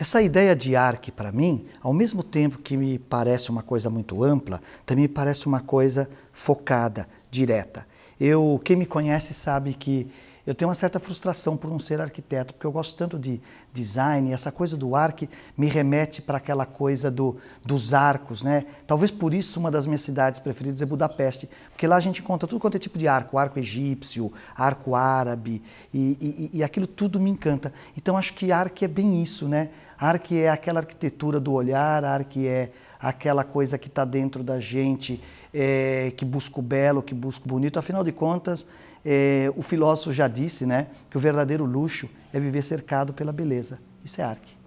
Essa ideia de arque para mim, ao mesmo tempo que me parece uma coisa muito ampla, também me parece uma coisa focada, direta. Eu, quem me conhece sabe que eu tenho uma certa frustração por não ser arquiteto, porque eu gosto tanto de design, E essa coisa do arque me remete para aquela coisa do, dos arcos, né? Talvez por isso uma das minhas cidades preferidas é Budapeste, porque lá a gente encontra tudo quanto é tipo de arco, arco egípcio, arco árabe, e, e, e aquilo tudo me encanta. Então acho que arque é bem isso, né? Arque é aquela arquitetura do olhar, arque é aquela coisa que está dentro da gente, é, que busca o belo, que busca o bonito. Afinal de contas, é, o filósofo já disse né, que o verdadeiro luxo é viver cercado pela beleza. Isso é arque.